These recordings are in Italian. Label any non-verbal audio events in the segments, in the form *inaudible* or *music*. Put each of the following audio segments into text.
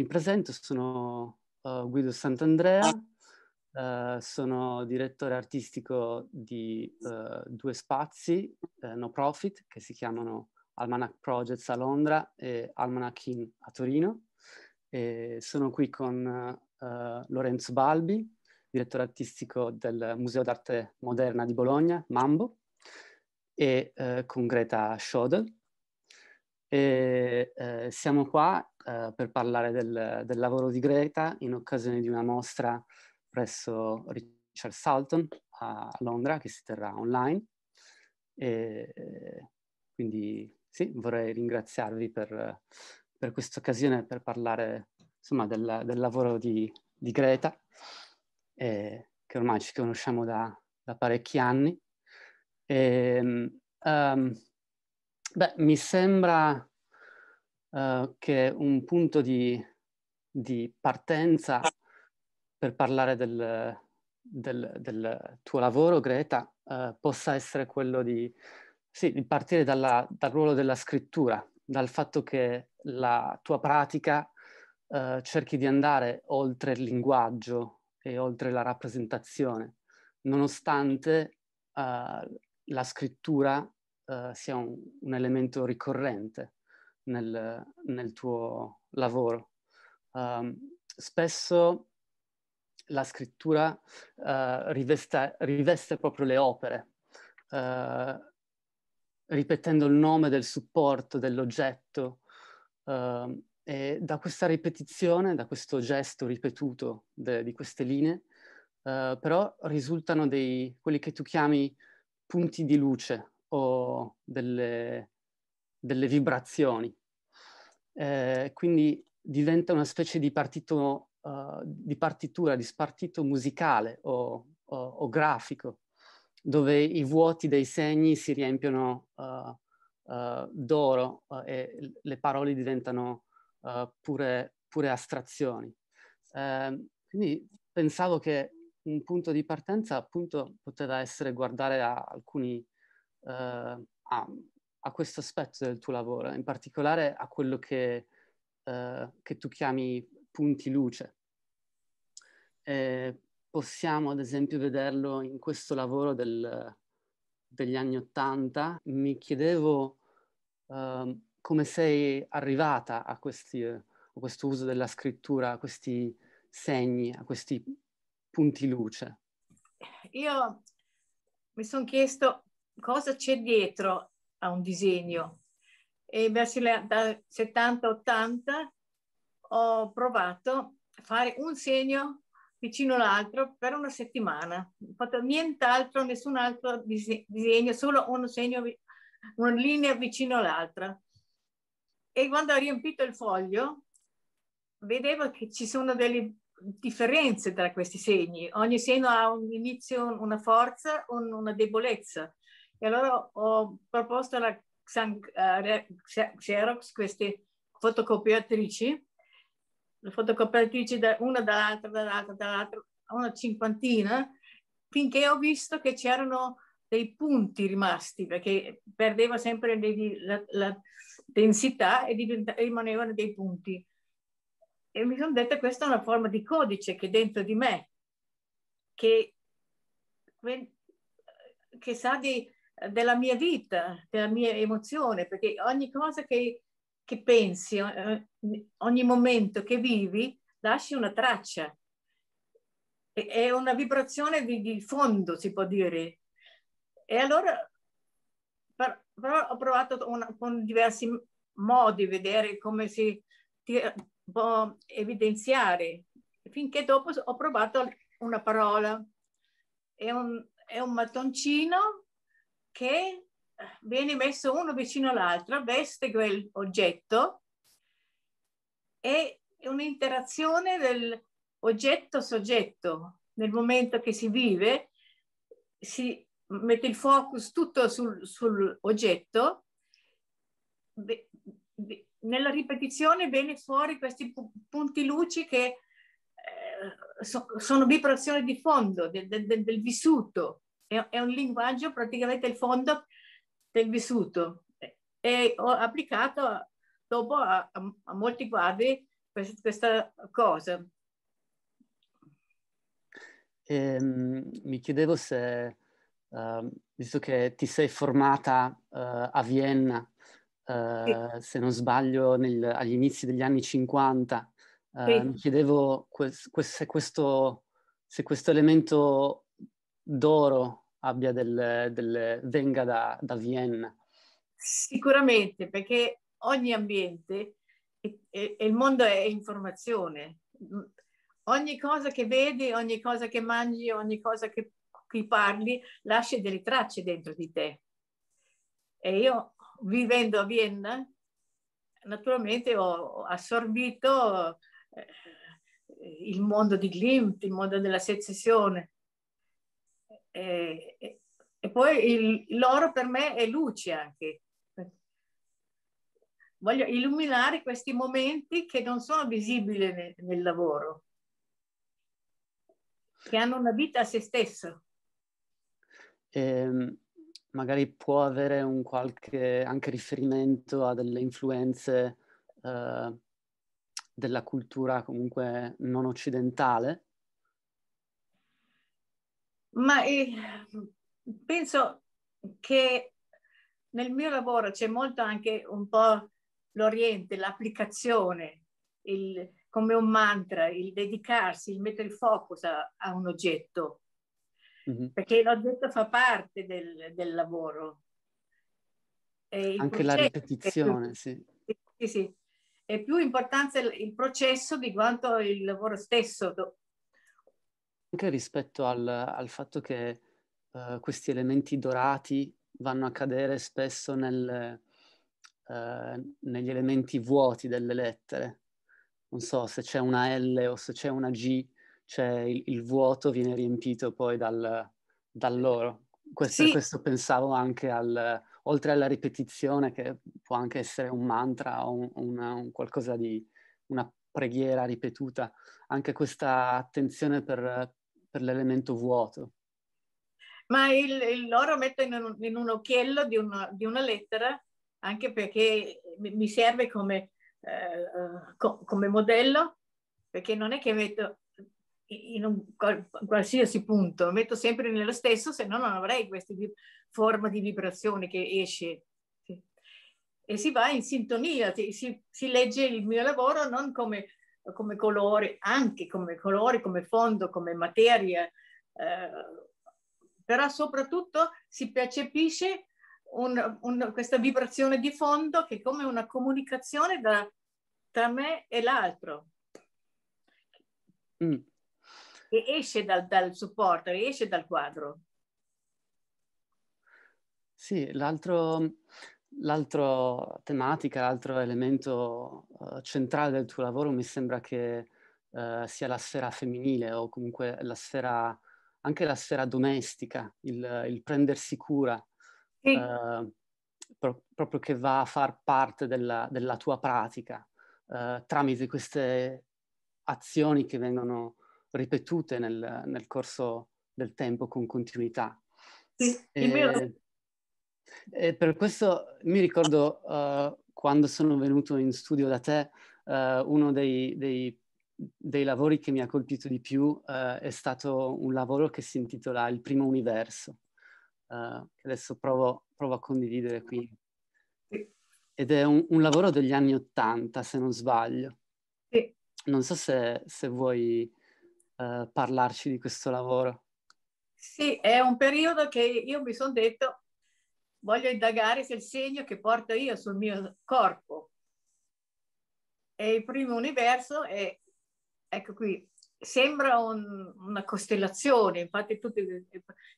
Mi presento, sono uh, Guido Sant'Andrea, uh, sono direttore artistico di uh, due spazi no profit che si chiamano Almanac Projects a Londra e Almanac In a Torino. E sono qui con Lorenzo Balbi, direttore artistico del Museo d'Arte Moderna di Bologna, Mambo, e con Greta Schodel, e, eh, siamo qua eh, per parlare del, del, lavoro di Greta in occasione di una mostra presso Richard Salton a Londra che si terrà online. E, quindi sì, vorrei ringraziarvi per, per questa occasione per parlare insomma, del, del lavoro di, di Greta, eh, che ormai ci conosciamo da, da parecchi anni. E, um, ehm, Beh, mi sembra uh, che è un punto di, di partenza per parlare del, del, del tuo lavoro, Greta, uh, possa essere quello di, sì, di partire dalla, dal ruolo della scrittura, dal fatto che la tua pratica uh, cerchi di andare oltre il linguaggio e oltre la rappresentazione, nonostante uh, la scrittura sia un, un elemento ricorrente nel, nel tuo lavoro. Um, spesso la scrittura uh, riveste, riveste, proprio le opere, uh, ripetendo il nome del supporto, dell'oggetto. Uh, e da questa ripetizione, da questo gesto ripetuto de, di queste linee, eh, però risultano dei, quelli che tu chiami punti di luce o delle, delle vibrazioni. Eh, quindi diventa una specie di, partito, uh, di partitura, di spartito musicale o, o, o, grafico, dove i vuoti dei segni si riempiono uh, uh, d'oro e le parole diventano pure, pure, astrazioni. Ehm, quindi pensavo che un punto di partenza appunto poteva essere guardare a alcuni, a a questo aspetto del tuo lavoro, in particolare a quello che, eh, che tu chiami punti luce. E possiamo ad esempio vederlo in questo lavoro del, degli anni Ottanta. Mi chiedevo eh, come sei arrivata a, questi, a questo uso della scrittura, a questi segni, a questi punti luce. Io mi sono chiesto cosa c'è dietro a un disegno. E verso gli 70-80 ho provato a fare un segno vicino all'altro per una settimana. Ho fatto nient'altro, nessun altro disegno, solo un segno, una linea vicino all'altra. E quando ho riempito il foglio, vedevo che ci sono delle differenze tra questi segni. Ogni segno ha un inizio, una forza, un, una debolezza. E allora ho proposto alla eh, Xerox queste fotocopiatrici, le fotocopiatrici da una dall'altra, dall'altra, dall'altra, una cinquantina, finché ho visto che c'erano dei punti rimasti, perché perdeva sempre dei, la, la, densità e rimanevano dei punti. E mi sono detta questa è una forma di codice che dentro di me, che, che sa di della mia vita, della mia emozione, perché ogni cosa che, che pensi, eh, ogni momento che vivi, lasci una traccia. È una vibrazione di, di fondo, si può dire. E allora però ho provato una, con diversi modi vedere come si può evidenziare, finché dopo ho provato una parola. È un, è un mattoncino che viene messo uno vicino all'altro, veste quel oggetto è un'interazione dell'oggetto-soggetto. Nel momento che si vive si mette il focus tutto sul, sull'oggetto, nella ripetizione viene fuori questi punti luci che eh, so, sono vibrazioni di fondo del, del, del vissuto è, è un linguaggio praticamente il fondo del vissuto e ho applicato dopo a, a, a molti quadri questa, questa cosa. E, ehm, mi chiedevo se, uh, visto che ti sei formata uh, a Vienna, uh, sì. se non sbaglio, nel, agli inizi degli anni 50, eh, sì. mi chiedevo que- que- se, questo, se questo elemento d'oro abbia del, del, venga da, da, Vienna? Sicuramente, perché ogni ambiente, e, il mondo è informazione, ogni cosa che vedi, ogni cosa che mangi, ogni cosa che cui parli, lasci delle tracce dentro di te. E io, vivendo a Vienna, naturalmente ho assorbito eh, il mondo di Glimt, il mondo della secessione, e, e poi il, l'oro per me è luce anche. Voglio illuminare questi momenti che non sono visibili nel, nel lavoro, che hanno una vita a se stesso. Eh, magari può avere un qualche anche riferimento a delle influenze eh, della cultura comunque non occidentale, ma eh, penso che nel mio lavoro c'è molto anche un po' l'oriente, l'applicazione, il, come un mantra, il dedicarsi, il mettere il focus a, a un oggetto, mm-hmm. perché l'oggetto fa parte del, del lavoro. Anche la ripetizione, più, sì. sì, sì. È più importante il, il processo di quanto il lavoro stesso, anche rispetto al, al fatto che uh, questi elementi dorati vanno a cadere spesso nel, uh, negli elementi vuoti delle lettere. Non so se c'è una L o se c'è una G, cioè il, il vuoto viene riempito poi dal, dall'oro. Questo, sì. questo pensavo anche al, oltre alla ripetizione che può anche essere un mantra o un, una, un qualcosa di una preghiera ripetuta, anche questa attenzione per, per l'elemento vuoto. Ma il, il loro metto in un, in un occhiello di una, di una, lettera anche perché mi serve come, eh, co, come modello, perché non è che metto in un qualsiasi punto, metto sempre nello stesso, se no non avrei questa forma di vibrazione che esce. E si va in sintonia, si, si, legge il mio lavoro non come come colore, anche come colore, come fondo, come materia, eh, però soprattutto si percepisce un, un, questa vibrazione di fondo che è come una comunicazione da, tra me e l'altro. Mm. Che esce dal, dal supporto, esce dal quadro. Sì, l'altro, L'altra tematica, l'altro elemento uh, centrale del tuo lavoro mi sembra che uh, sia la sfera femminile o comunque la sfera, anche la sfera domestica, il, il prendersi cura, sì. uh, pro- proprio che va a far parte della, della tua pratica tramite queste azioni che vengono ripetute nel, nel corso del tempo con continuità. Sì, e... il mio e per questo mi ricordo uh, quando sono venuto in studio da te, uh, uno dei, dei, dei, lavori che mi ha colpito di più uh, è stato un lavoro che si intitola Il primo universo, che adesso provo, provo, a condividere qui. Ed è un, un lavoro degli anni Ottanta, se non sbaglio. Non so se, se vuoi parlarci di questo lavoro. Sì, è un periodo che io mi sono detto voglio indagare se il segno che porto io sul mio corpo. E il primo universo è, ecco qui, sembra un, una costellazione, infatti tutto il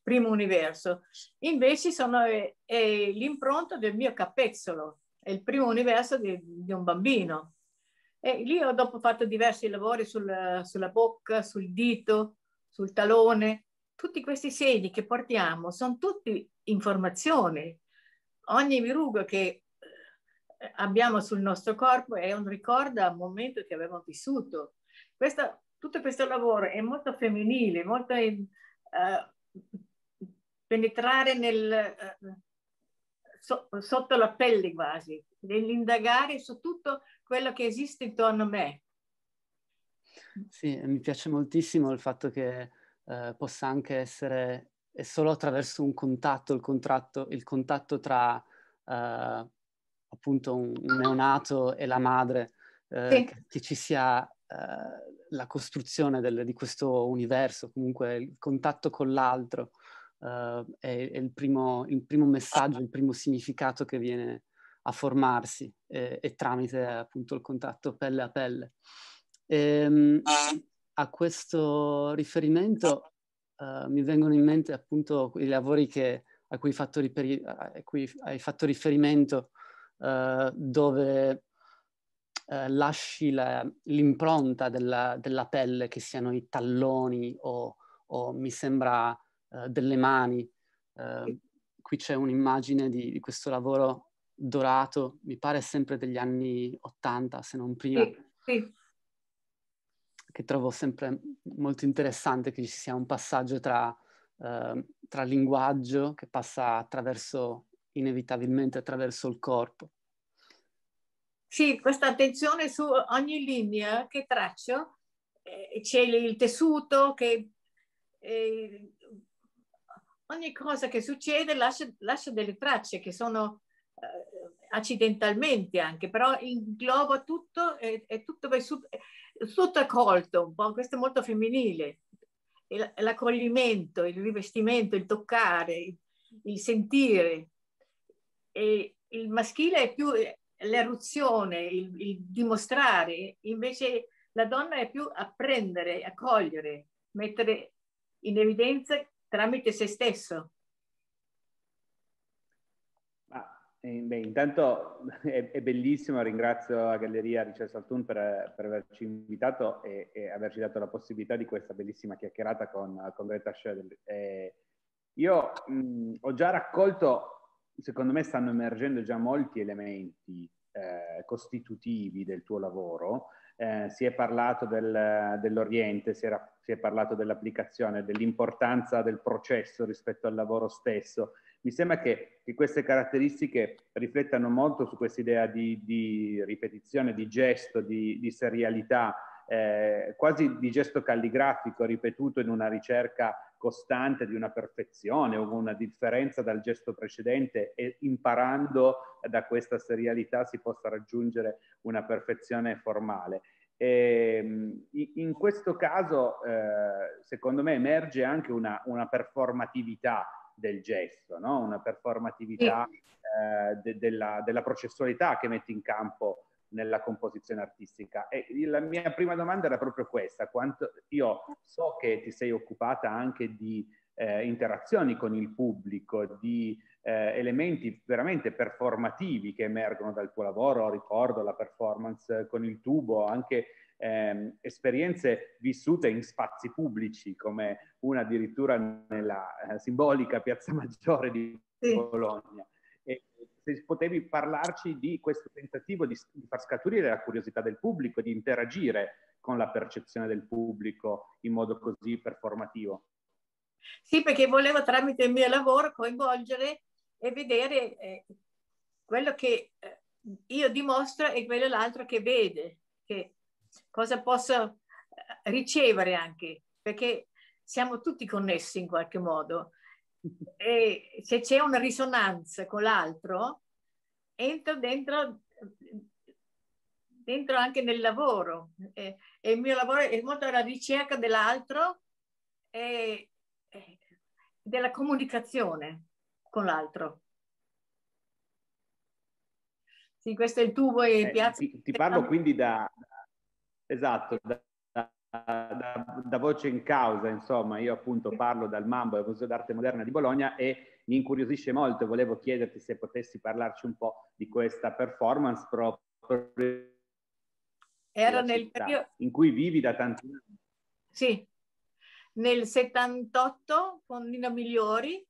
primo universo. Invece sono, è, è l'impronta del mio capezzolo, è il primo universo di, di, un bambino. E lì ho dopo fatto diversi lavori sul, sulla bocca, sul dito, sul talone, tutti questi segni che portiamo sono tutti informazioni. Ogni verruga che eh, abbiamo sul nostro corpo è un ricordo a un momento che abbiamo vissuto. Questo, tutto questo lavoro è molto femminile, molto in, uh, eh, penetrare nel, uh, so, sotto la pelle quasi, nell'indagare su tutto quello che esiste intorno a me. Sì, mi piace moltissimo il fatto che eh, possa anche essere è solo attraverso un contatto, il, contratto, il contatto tra eh, appunto un, un, neonato e la madre, eh, sì. che, che, ci sia eh, la costruzione del, di questo universo, comunque il contatto con l'altro eh, è, è il, primo, il, primo, messaggio, il primo significato che viene a formarsi eh, e tramite appunto il contatto pelle a pelle. E, ehm, ah a questo riferimento uh, mi vengono in mente appunto i lavori che, a, cui a, cui hai fatto riferimento, uh, dove uh, lasci l'impronta della, della, pelle, che siano i talloni o, o mi sembra delle mani. qui c'è un'immagine di, di, questo lavoro dorato, mi pare sempre degli anni 80, se non prima. Sì, sì che trovo sempre molto interessante che ci sia un passaggio tra, eh, tra linguaggio che passa attraverso, inevitabilmente attraverso il corpo. Sì, questa attenzione su ogni linea che traccio, eh, c'è il tessuto che... Eh, ogni cosa che succede lascia, lascia delle tracce che sono eh, accidentalmente anche, però ingloba tutto è, e tutto va su, tutto è colto, un po', questo è molto femminile, l'accoglimento, il rivestimento, il toccare, il sentire. E il maschile è più eh, l'eruzione, il, il dimostrare, invece la donna è più apprendere, accogliere, mettere in evidenza tramite se stesso. Eh, beh, intanto *laughs* è, è, bellissimo, ringrazio la Galleria Richard Saltun per, per averci invitato e, e, averci dato la possibilità di questa bellissima chiacchierata con, con Greta Schödel. Eh, io mh, ho già raccolto, secondo me stanno emergendo già molti elementi eh, costitutivi del tuo lavoro. Eh, si è parlato del, dell'Oriente, si, era, si è parlato dell'applicazione, dell'importanza del processo rispetto al lavoro stesso mi sembra che, che queste caratteristiche riflettano molto su questa idea di, di, ripetizione, di gesto, di, di serialità, eh, quasi di gesto calligrafico ripetuto in una ricerca costante di una perfezione o una differenza dal gesto precedente e imparando da questa serialità si possa raggiungere una perfezione formale. E ehm, in questo caso, eh, secondo me, emerge anche una, una performatività del gesto, no? una performatività eh, de, della, della, processualità che metti in campo nella composizione artistica. E la mia prima domanda era proprio questa, quanto, io so che ti sei occupata anche di eh, interazioni con il pubblico, di eh, elementi veramente performativi che emergono dal tuo lavoro, ricordo la performance con il tubo, anche ehm, esperienze vissute in spazi pubblici, come una addirittura nella eh, simbolica Piazza *laughs* Maggiore di sì. Bologna. E se potevi parlarci di questo tentativo di, di far scaturire la curiosità del pubblico, di interagire con la percezione del pubblico in modo così performativo. Sì, perché volevo tramite il mio lavoro coinvolgere e vedere eh, quello che eh, io dimostro e quello l'altro che vede, che cosa posso eh, ricevere anche, perché siamo tutti connessi in qualche modo. *laughs* E se c'è una risonanza con l'altro, entro dentro, dentro anche nel lavoro. E, e, il mio lavoro è molto alla ricerca dell'altro e, e della comunicazione con l'altro. Sì, questo è il tubo e eh, piazza. Ti, ti parlo *laughs* quindi da, Esatto, da, da, da, voce in causa, insomma, io appunto parlo dal Mambo del Museo d'Arte Moderna di Bologna e mi incuriosisce molto, volevo chiederti se potessi parlarci un po' di questa performance proprio Era nel periodo... in cui vivi da tanti anni. Sì, nel 78 con Nino Migliori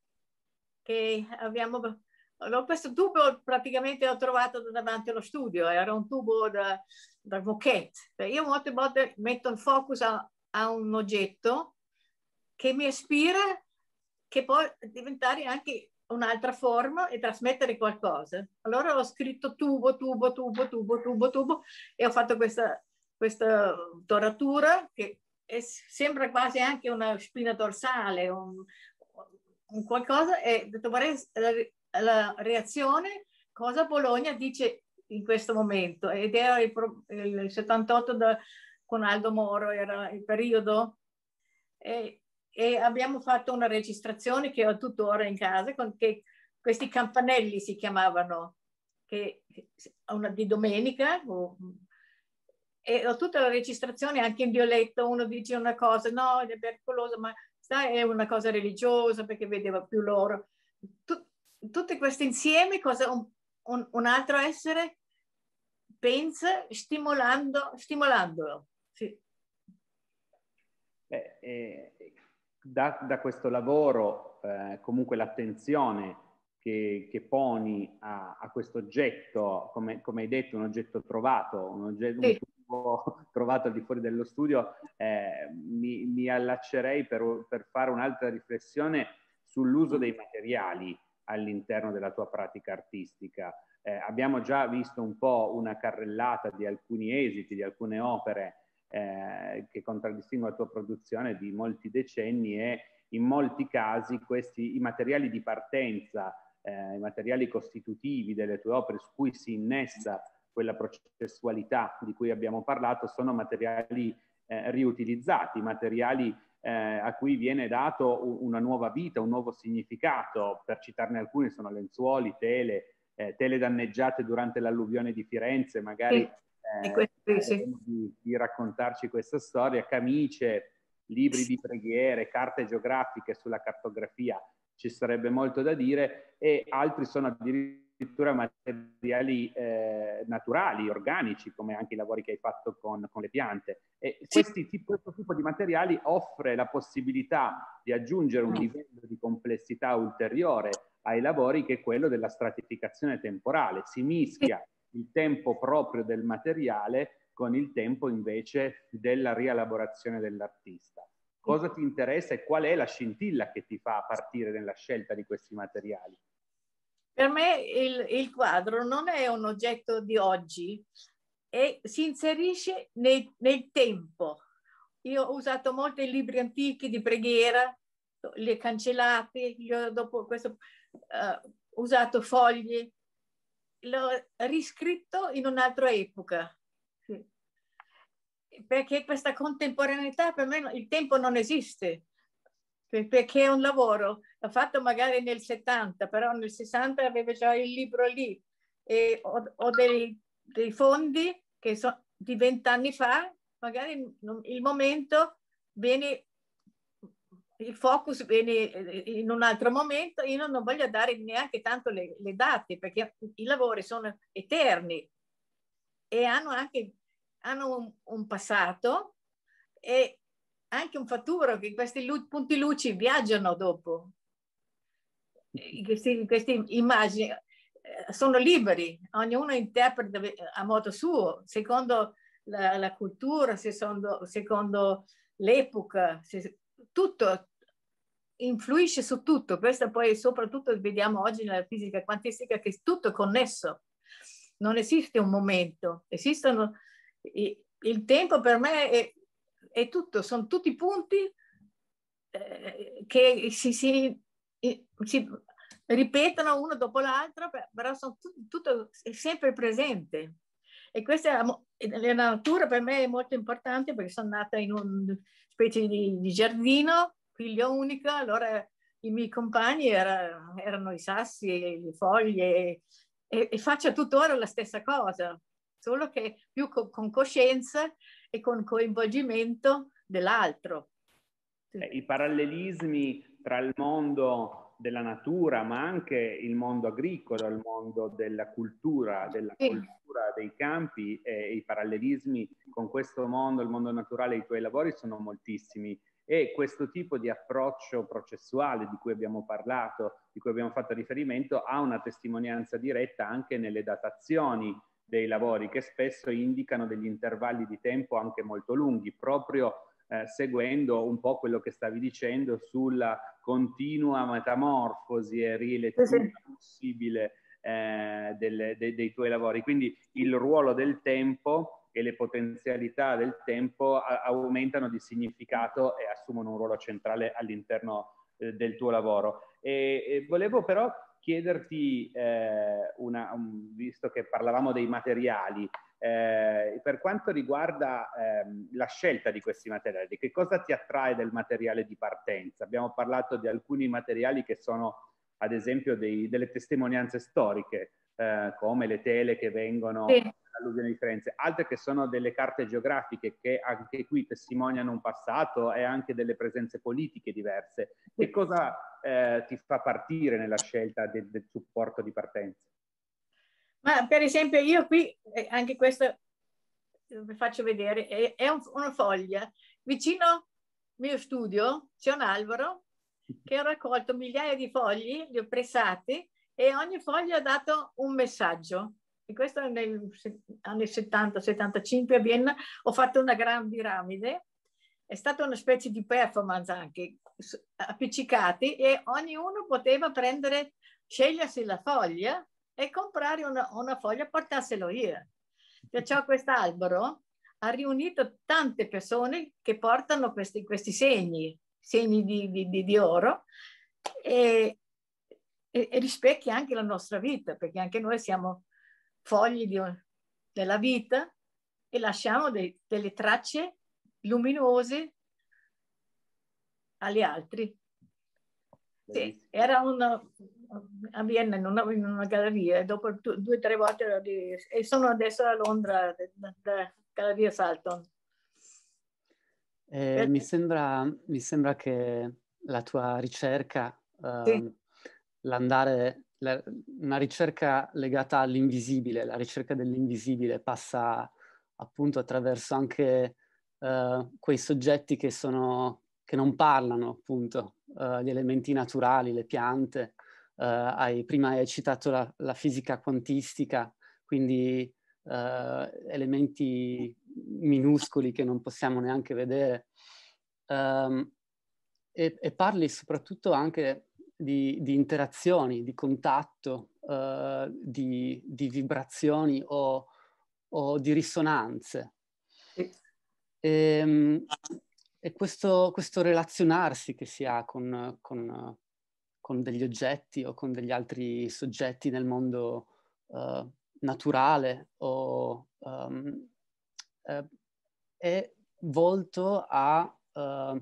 che abbiamo questo tubo praticamente l'ho trovato davanti allo studio, era un tubo da, da moquette. Cioè, io molte volte metto il focus a, a un oggetto che mi ispira, che può diventare anche un'altra forma e trasmettere qualcosa. Allora ho scritto tubo, tubo, tubo, tubo, tubo, tubo e ho fatto questa, questa doratura che è, sembra quasi anche una spina dorsale, un, un qualcosa e ho detto vorrei la reazione, cosa Bologna dice in questo momento? Ed era il, il 78 da, con Aldo Moro, era il periodo. E, e, abbiamo fatto una registrazione che ho tuttora in casa, con, che questi campanelli si chiamavano, che, una, di domenica, o, e ho tutta la registrazione anche in violetto, uno dice una cosa, no, è pericoloso, ma sai, è una cosa religiosa perché vedeva più loro. Tut- Tutte queste insieme, cosa un, un, un altro essere pensa stimolando, stimolandolo. Sì. Beh, eh, da, da, questo lavoro, eh, comunque l'attenzione che, che poni a, a questo oggetto, come, come, hai detto, un oggetto trovato, un oggetto sì. un *laughs* trovato al di fuori dello studio, eh, mi, mi, allaccerei per, per fare un'altra riflessione sull'uso mm. dei materiali all'interno della tua pratica artistica. Eh, abbiamo già visto un po' una carrellata di alcuni esiti, di alcune opere eh, che contraddistinguono la tua produzione di molti decenni e in molti casi questi, i materiali di partenza, eh, i materiali costitutivi delle tue opere su cui si innesta quella processualità di cui abbiamo parlato sono materiali eh, riutilizzati, materiali eh, a cui viene dato una nuova vita, un nuovo significato. Per citarne alcuni sono lenzuoli, tele, eh, tele danneggiate durante l'alluvione di Firenze, magari eh, sì. di, di, raccontarci questa storia, camicie, libri di preghiere, carte geografiche sulla cartografia, ci sarebbe molto da dire e altri sono addirittura addirittura materiali eh, naturali, organici, come anche i lavori che hai fatto con, con le piante. E questi, questo tipo di materiali offre la possibilità di aggiungere un mm. livello di complessità ulteriore ai lavori che è quello della stratificazione temporale. Si mischia il tempo proprio del materiale con il tempo invece della rielaborazione dell'artista. Cosa ti interessa e qual è la scintilla che ti fa partire nella scelta di questi materiali? Per me il, il quadro non è un oggetto di oggi e si inserisce nel, nel tempo. Io ho usato molti libri antichi di preghiera, li ho cancellati, io dopo questo, uh, usato fogli, l'ho riscritto in un'altra epoca. Sì. Perché questa contemporaneità per me il tempo non esiste perché è un lavoro, l'ha fatto magari nel 70, però nel 60 aveva già il libro lì e ho, ho dei, dei, fondi che sono di vent'anni fa, magari il momento viene, il focus viene eh, in un altro momento, io non voglio dare neanche tanto le, le date perché i lavori sono eterni e hanno anche hanno un, un passato e anche un fatturo che questi lu- punti luci viaggiano dopo. Questi, queste immagini eh, sono liberi, ognuno interpreta eh, a modo suo, secondo la, la cultura, secondo, secondo l'epoca, se, tutto influisce su tutto. Questo poi soprattutto vediamo oggi nella fisica quantistica che è tutto connesso. Non esiste un momento, esistono... Il tempo per me è, è tutto, sono tutti punti eh, che si, si, si, ripetono uno dopo l'altro, però sono tutto, tutto sempre presente. E questa è la natura per me è molto importante perché sono nata in una specie di, di giardino, figlio unico, allora i miei compagni era, erano i sassi, le foglie e, e, faccio tuttora la stessa cosa, solo che più co- con coscienza e con coinvolgimento dell'altro. Eh, I parallelismi tra il mondo della natura, ma anche il mondo agricolo, il mondo della cultura, della sì. cultura dei campi e i parallelismi con questo mondo, il mondo naturale, i tuoi lavori sono moltissimi e questo tipo di approccio processuale di cui abbiamo parlato, di cui abbiamo fatto riferimento, ha una testimonianza diretta anche nelle datazioni dei lavori che spesso indicano degli intervalli di tempo anche molto lunghi, proprio eh, seguendo un po' quello che stavi dicendo sulla continua metamorfosi e rilettura possibile eh, delle, de, dei tuoi lavori. Quindi il ruolo del tempo e le potenzialità del tempo a, aumentano di significato e assumono un ruolo centrale all'interno eh, del tuo lavoro. E, e volevo però chiederti, eh, una, un, visto che parlavamo dei materiali, eh, per quanto riguarda ehm, la scelta di questi materiali, che cosa ti attrae del materiale di partenza? Abbiamo parlato di alcuni materiali che sono ad esempio dei, delle testimonianze storiche, eh, come le tele che vengono sì l'alluvione di Firenze, altre che sono delle carte geografiche che anche qui testimoniano un passato e anche delle presenze politiche diverse. Che cosa eh, ti fa partire nella scelta del, del supporto di partenza? Ma per esempio io qui, eh, anche questo vi eh, faccio vedere, è, è un, una foglia. Vicino mio studio c'è un albero *laughs* che ho raccolto migliaia di fogli, li ho pressati e ogni foglio ha dato un messaggio e questo negli anni 70-75 a Vienna, ho fatto una gran piramide, è stata una specie di performance anche, appiccicati e ognuno poteva prendere, scegliersi la foglia e comprare una, una foglia e portarselo io. Perciò questo albero ha riunito tante persone che portano questi, questi segni, segni di, di, di, di oro e, e, e rispecchia anche la nostra vita, perché anche noi siamo fogli di, della vita e lasciamo dei, delle tracce luminose agli altri. Sì, era una, a Vienna in una, in una galleria e dopo due o tre volte di, e sono adesso a Londra, da Galleria Salton. Eh, mi, sembra, mi, sembra, che la tua ricerca, eh, sì. Ehm, l'andare la, una ricerca legata all'invisibile, la ricerca dell'invisibile passa appunto attraverso anche eh, quei soggetti che, sono, che non parlano, appunto, eh, gli elementi naturali, le piante. Eh, hai, prima hai citato la, la fisica quantistica, quindi eh, elementi minuscoli che non possiamo neanche vedere. Um, e, e, parli soprattutto anche di, di interazioni, di contatto, uh, di, di, vibrazioni o, o di risonanze. E, ehm, e questo, questo, relazionarsi che si ha con, con, con, degli oggetti o con degli altri soggetti nel mondo uh, naturale o, um, eh, è volto a, uh, a,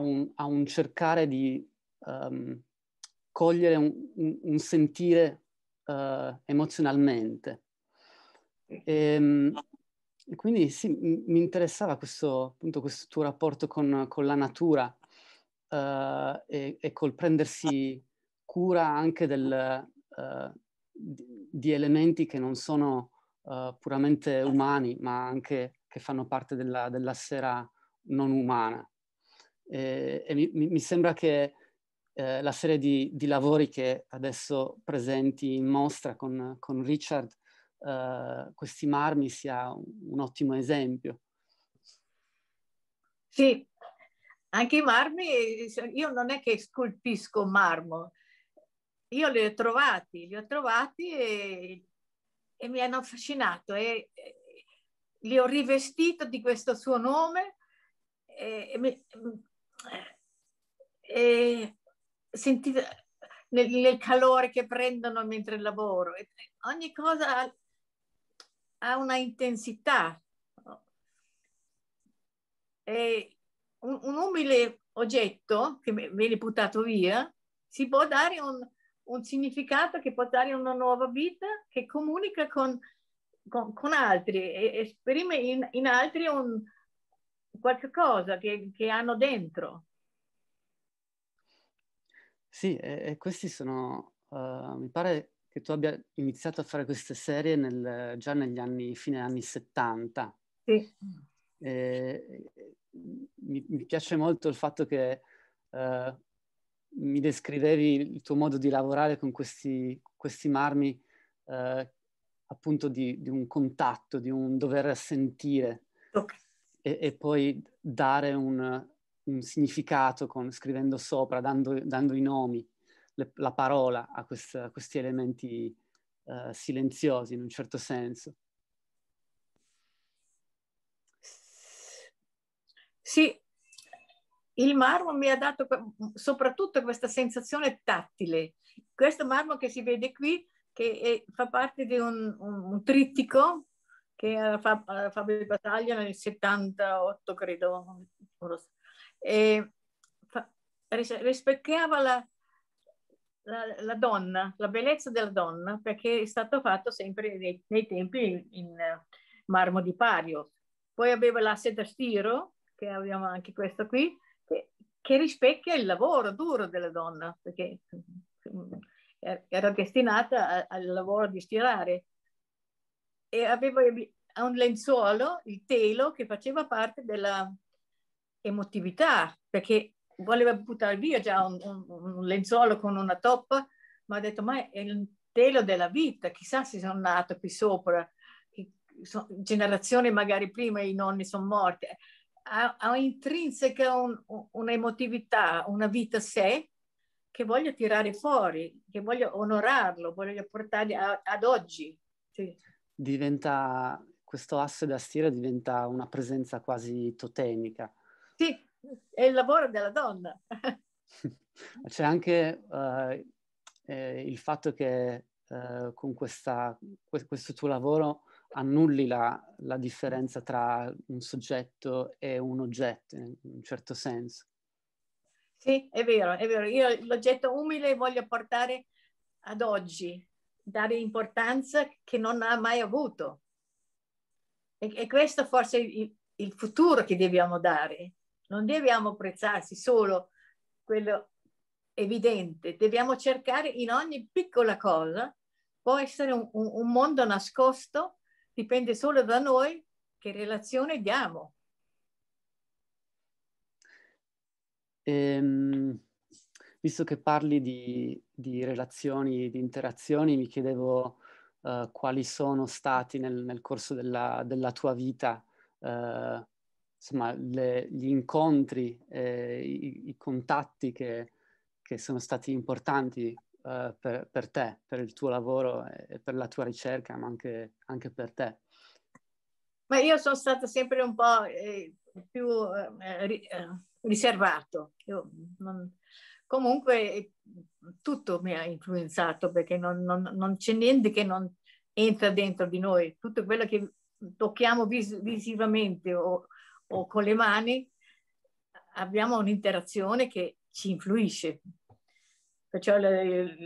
un, a, un, cercare di um, cogliere un, un, un sentire uh, emozionalmente. E, ehm, e quindi sì, mi interessava questo, appunto, questo tuo rapporto con, con la natura uh, e, e, col prendersi cura anche del, uh, di, elementi che non sono uh, puramente umani, ma anche che fanno parte della, della sfera non umana. E, e mi, mi, sembra che eh, la serie di, di, lavori che adesso presenti in mostra con, con Richard, eh, questi marmi sia un, un ottimo esempio. Sì, anche i marmi, io non è che scolpisco marmo, io li ho trovati, li ho trovati e, e mi hanno affascinato e, li ho rivestito di questo suo nome e, e, sentite nel, nel calore che prendono mentre lavoro. ogni cosa ha, una intensità. E un, un, umile oggetto che viene buttato via si può dare un, un significato che può dare una nuova vita che comunica con, con, con altri, e, esprime in, in altri un, qualcosa che, che hanno dentro. Sì, e, e questi sono, uh, mi pare che tu abbia iniziato a fare queste serie nel, già negli anni, fine anni 70. Sì. E, mi, mi, piace molto il fatto che uh, mi descrivevi il tuo modo di lavorare con questi, questi marmi uh, appunto di, di, un contatto, di un dover sentire okay. e, e, poi dare un, un significato con, scrivendo sopra, dando, dando i nomi, le, la parola a, quest, a questi elementi uh, silenziosi in un certo senso. Sì, il marmo mi ha dato soprattutto questa sensazione tattile. Questo marmo che si vede qui, che è, fa parte di un, un trittico che eh, fa, eh, di Battaglia nel 78, credo, Non lo so e rispecchiava la, la, la, donna, la bellezza della donna, perché è stato fatto sempre nei, nei tempi in, in eh, marmo di Pario. Poi aveva l'asse da stiro, che abbiamo anche questo qui, che, che, rispecchia il lavoro duro della donna, perché mm, er, era destinata al lavoro di stirare. E aveva un lenzuolo, il telo, che faceva parte della, emotività, perché voleva buttare via già un, un, un lenzuolo con una toppa, ma ha detto, ma è il telo della vita, chissà se sono nato qui sopra, generazioni magari prima i nonni sono morti. Ha, ha intrinseca un, un'emotività, una vita a sé che voglio tirare fuori, che voglio onorarlo, voglio portarli a, ad oggi. Sì. Diventa questo asse da stira diventa una presenza quasi totemica sì, è il lavoro della donna. C'è anche uh, eh, il fatto che uh, con questa, questo tuo lavoro annulli la, la, differenza tra un soggetto e un oggetto, in un certo senso. Sì, è vero, è vero. Io l'oggetto umile voglio portare ad oggi, dare importanza che non ha mai avuto. E, e questo forse è il, il futuro che dobbiamo dare, non dobbiamo apprezzarsi solo quello evidente, dobbiamo cercare in ogni piccola cosa, può essere un, un, un mondo nascosto, dipende solo da noi che relazione diamo. Ehm, visto che parli di, di, relazioni, di interazioni, mi chiedevo uh, quali sono stati nel, nel corso della, della, tua vita uh, insomma, le, gli incontri, eh, i, i, contatti che, che, sono stati importanti uh, per, per, te, per il tuo lavoro e per la tua ricerca, ma anche, anche per te? Ma io sono stata sempre un po' eh, più eh, ri, eh, riservato. Non... Comunque tutto mi ha influenzato perché non, non, non c'è niente che non entra dentro di noi, tutto quello che tocchiamo vis- visivamente o o con le mani, abbiamo un'interazione che ci influisce. Perciò la,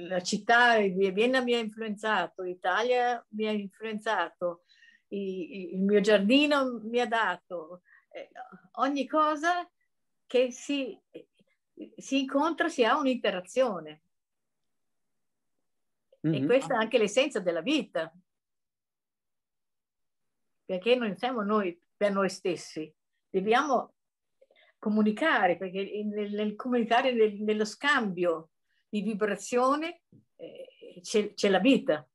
la città, Vienna mi ha influenzato, l'Italia mi ha influenzato, i, il mio giardino mi ha dato, eh, ogni cosa che si, si incontra si ha un'interazione. Mm-hmm. E questa è anche l'essenza della vita, perché non siamo noi per noi stessi, dobbiamo comunicare, perché nel, nel comunicare, nel, nello scambio di vibrazione eh, c'è, c'è la vita.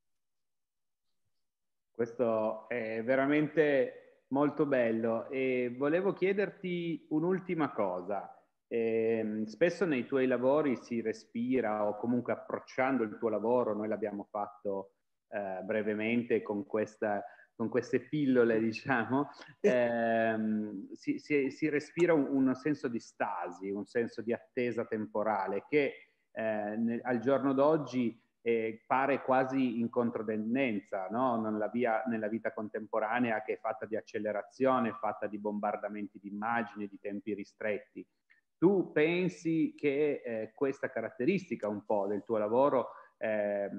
Questo è veramente molto bello e volevo chiederti un'ultima cosa. Eh, spesso nei tuoi lavori si respira o comunque approcciando il tuo lavoro, noi l'abbiamo fatto eh, brevemente con questa con queste pillole, diciamo, ehm, si, si, si, respira un, un, senso di stasi, un senso di attesa temporale che eh, nel, al giorno d'oggi eh, pare quasi in controtendenza no? nella, via, nella vita contemporanea che è fatta di accelerazione, fatta di bombardamenti di immagini, di tempi ristretti. Tu pensi che eh, questa caratteristica un po' del tuo lavoro eh,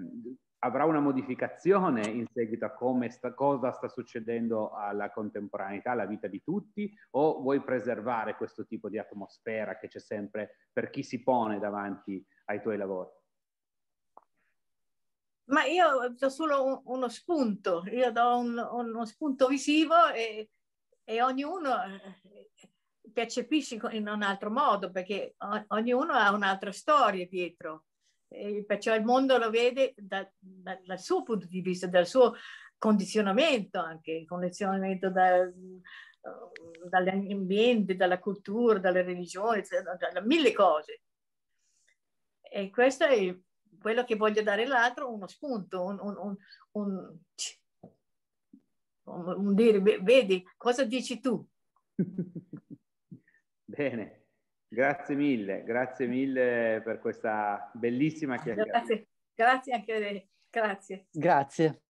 avrà una modificazione in seguito a come sta, cosa sta succedendo alla contemporaneità, alla vita di tutti, o vuoi preservare questo tipo di atmosfera che c'è sempre per chi si pone davanti ai tuoi lavori? Ma io do solo uno spunto, io do un, uno spunto visivo e, e ognuno percepisce eh, in un altro modo, perché ognuno ha un'altra storia dietro perciò il mondo lo vede da, da, dal suo punto di vista, dal suo condizionamento anche, condizionamento da, eh, dall'ambiente, dalla cultura, dalle religioni, cioè, da, mille cose. E questo è quello che voglio dare all'altro, uno spunto, un, un, un, un dire, vedi, cosa dici tu? *laughs* Bene. Grazie mille, grazie mille per questa bellissima chiacchierata. Grazie, grazie anche a lei. Grazie. Grazie.